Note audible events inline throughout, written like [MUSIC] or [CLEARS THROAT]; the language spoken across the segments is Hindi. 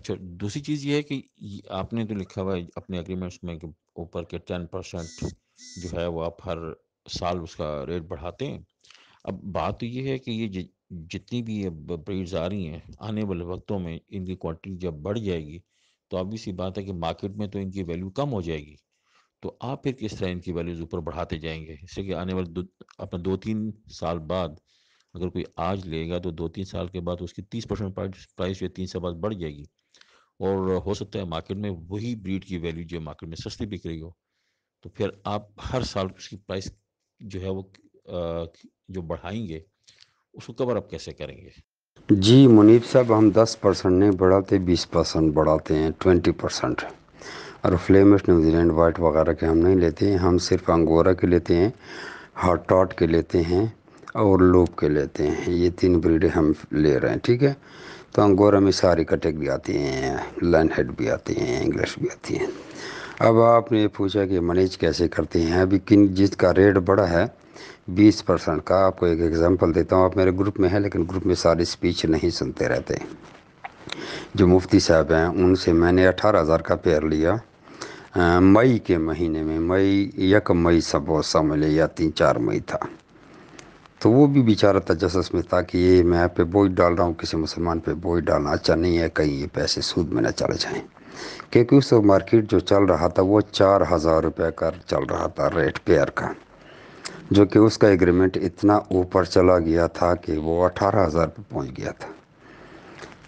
अच्छा दूसरी चीज़ ये है कि आपने तो लिखा हुआ है अपने एग्रीमेंट्स में कि ऊपर के टेन परसेंट जो है वो आप हर साल उसका रेट बढ़ाते हैं अब बात तो ये है कि ये जितनी भी ब्रीड्स आ रही हैं आने वाले वक्तों में इनकी क्वांटिटी जब बढ़ जाएगी तो ऑब्वियस सी बात है कि मार्केट में तो इनकी वैल्यू कम हो जाएगी तो आप फिर किस तरह इनकी वैल्यूज़ ऊपर बढ़ाते जाएंगे इससे कि आने वाले दो अपना दो तीन साल बाद अगर कोई आज लेगा तो दो तीन साल के बाद उसकी तीस परसेंट प्राइस जो तीन साल बाद बढ़ जाएगी और हो सकता है मार्केट में वही ब्रीड की वैल्यू जो मार्केट में सस्ती बिक रही हो तो फिर आप हर साल उसकी प्राइस जो है वो जो बढ़ाएंगे उसको कवर अप कैसे करेंगे जी मुनीब साहब हम 10 परसेंट नहीं बढ़ाते 20 परसेंट बढ़ाते हैं 20 परसेंट और फ्लेमिश न्यूजीलैंड वाइट वगैरह के हम नहीं लेते हैं हम सिर्फ अंगोरा के लेते हैं हॉट टॉट के लेते हैं और लोप के लेते हैं ये तीन ब्रीडें हम ले रहे हैं ठीक है तो अंगोरा में सारी कटक भी आती हैं लाइन हेड भी आती हैं इंग्लिश भी आती हैं अब आपने पूछा कि मैनेज कैसे करते हैं अभी किन जिसका रेट बड़ा है बीस परसेंट का आपको एक एग्ज़ाम्पल देता हूँ आप मेरे ग्रुप में हैं लेकिन ग्रुप में सारी स्पीच नहीं सुनते रहते जो मुफ्ती साहब हैं उनसे मैंने अठारह हज़ार का पेयर लिया मई के महीने में मई यक मई सब समझ लिया तीन चार मई था तो वो भी बेचारा जसस में था कि ये मैं आप पे बोझ डाल रहा हूँ किसी मुसलमान पे बोझ डालना अच्छा नहीं है कहीं ये पैसे सूद में ना चले जाएँ क्योंकि उस मार्केट जो चल रहा था वो चार हज़ार रुपये का चल रहा था रेट पेयर का जो कि उसका एग्रीमेंट इतना ऊपर चला गया था कि वो अठारह हज़ार पर पहुँच गया था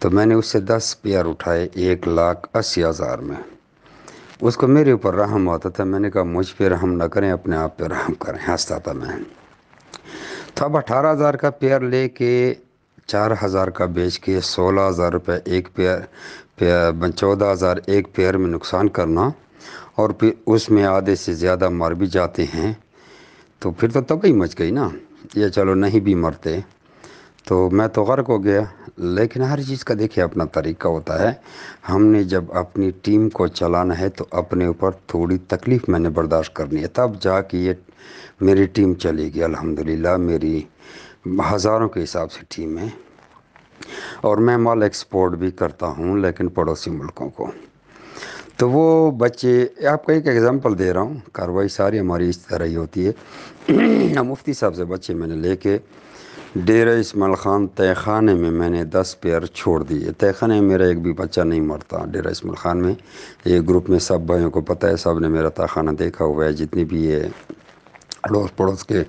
तो मैंने उससे दस पेयर उठाए एक लाख अस्सी हज़ार में उसको मेरे ऊपर रहम आता था मैंने कहा मुझ पर रहम ना करें अपने आप पर रहम करें हंसता था मैं तब अठारह हज़ार का पेयर ले कर चार हज़ार का बेच के सोलह हज़ार रुपये एक पेयर, पेयर चौदह हज़ार एक पेयर में नुकसान करना और फिर उसमें आधे से ज़्यादा मर भी जाते हैं तो फिर तो तबाही मच गई ना ये चलो नहीं भी मरते तो मैं तो गर्क हो गया लेकिन हर चीज़ का देखिए अपना तरीका होता है हमने जब अपनी टीम को चलाना है तो अपने ऊपर थोड़ी तकलीफ़ मैंने बर्दाश्त करनी है तब जाके ये मेरी टीम चलेगी अल्हम्दुलिल्लाह मेरी हज़ारों के हिसाब से टीम है और मैं माल एक्सपोर्ट भी करता हूँ लेकिन पड़ोसी मुल्कों को तो वो बच्चे आपका एक एग्ज़ाम्पल दे रहा हूँ कार्रवाई सारी हमारी इस तरह ही होती है [CLEARS THROAT] मुफ्ती साहब से बच्चे मैंने लेके डेरा इसमाइल ख़ान तहखाने में मैंने दस पेयर छोड़ दिए तहखाने में मेरा एक भी बच्चा नहीं मरता डेरा इसमाइल ख़ान में ये ग्रुप में सब भाइयों को पता है सब ने मेरा तहखाना देखा हुआ है जितनी भी ये अड़ोस पड़ोस के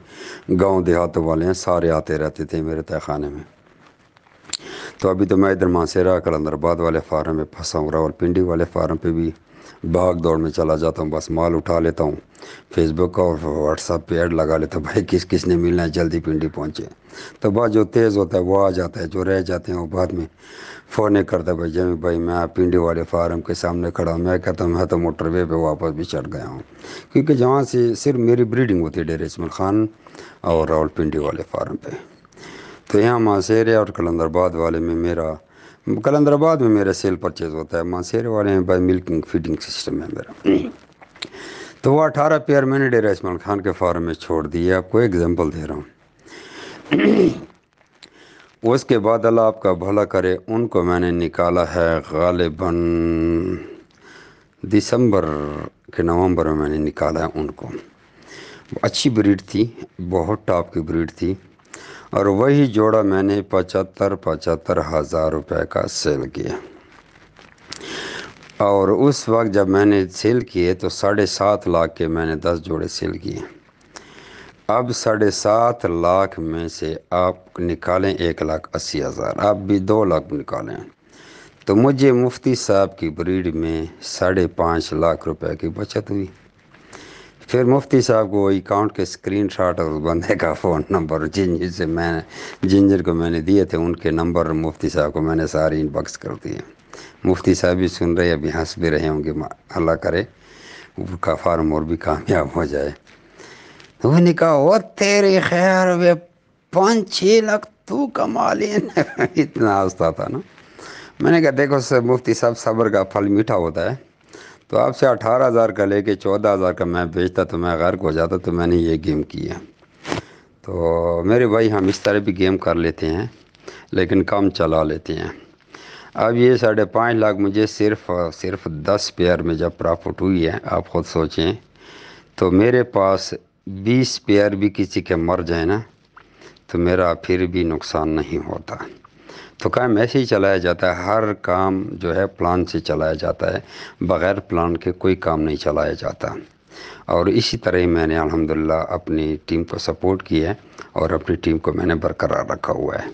गांव देहातों वाले हैं सारे आते रहते थे मेरे तहखाने में तो अभी तो मैं इधर मांसेरा कलंदराबाद वाले फार्म में फंसा हूँ रावलपिंडी वाले फार्म पर भी भाग दौड़ में चला जाता हूँ बस माल उठा लेता हूँ फेसबुक और व्हाट्सअप पे ऐड लगा लेता हूँ भाई किस किस ने मिलना है जल्दी पिंडी पहुँचे तो बस जो तेज़ होता है वो आ जाता है जो रह जाते हैं वो बाद में फ़ोन नहीं करता भाई जमी भाई मैं पिंडी वाले फार्म के सामने खड़ा हूँ मैं कहता हूँ मैं तो मोटरवे पर वापस भी चढ़ गया हूँ क्योंकि जहाँ से सिर्फ मेरी ब्रीडिंग होती है डेरे इसमें खान और राहुल पिंडी वाले फार्म पर तो यहाँ माशेरे और कलंदरबाद वाले में मेरा कलंदराबाद में मेरा सेल परचेज़ होता है मांसेर वाले हैं बाई मिल्किंग फीडिंग सिस्टम है मेरा तो वो अठारह पेयर मैंने डेरा इसमान खान के फार्म में छोड़ दिए आपको एग्जांपल दे रहा हूँ उसके बाद अल्लाह आपका भला करे उनको मैंने निकाला है गालिबन दिसंबर के नवंबर में मैंने निकाला है उनको अच्छी ब्रीड थी बहुत टॉप की ब्रीड थी और वही जोड़ा मैंने पचहत्तर पचहत्तर हज़ार रुपये का सेल किया और उस वक्त जब मैंने सेल किए तो साढ़े सात लाख के मैंने दस जोड़े सेल किए अब साढ़े सात लाख में से आप निकालें एक लाख अस्सी हज़ार आप भी दो लाख निकालें तो मुझे मुफ्ती साहब की ब्रीड में साढ़े पाँच लाख रुपए की बचत हुई फिर मुफ्ती साहब को वही अकाउंट के स्क्रीन शॉट और उस बंदे का फ़ोन नंबर जिन जिनसे मैंने जिन जिन को मैंने दिए थे उनके नंबर मुफ्ती साहब को मैंने सारे इनबॉक्स कर दिए मुफ्ती साहब भी सुन रहे अभी हंस भी रहे होंगे अल्लाह करे उनका फार्म और भी कामयाब हो जाए उन्होंने कहा वो तेरे खैर वे पाँच छः लाख तू कमा ले [LAUGHS] इतना हंसता था ना मैंने कहा देखो सर मुफ्ती साहब सब्र का फल मीठा होता है तो आपसे अठारह हज़ार का लेके चौदह हज़ार का मैं बेचता तो मैं गर्क हो जाता तो मैंने ये गेम किया तो मेरे भाई हम इस तरह भी गेम कर लेते हैं लेकिन कम चला लेते हैं अब ये साढ़े पाँच लाख मुझे सिर्फ सिर्फ दस पेयर में जब प्रॉफिट हुई है आप ख़ुद सोचें तो मेरे पास बीस पेयर भी किसी के मर जाए ना तो मेरा फिर भी नुकसान नहीं होता तो काम ऐसे ही चलाया जाता है हर काम जो है प्लान से चलाया जाता है बग़ैर प्लान के कोई काम नहीं चलाया जाता और इसी तरह ही मैंने अल्हम्दुलिल्लाह अपनी टीम को सपोर्ट किया है और अपनी टीम को मैंने बरकरार रखा हुआ है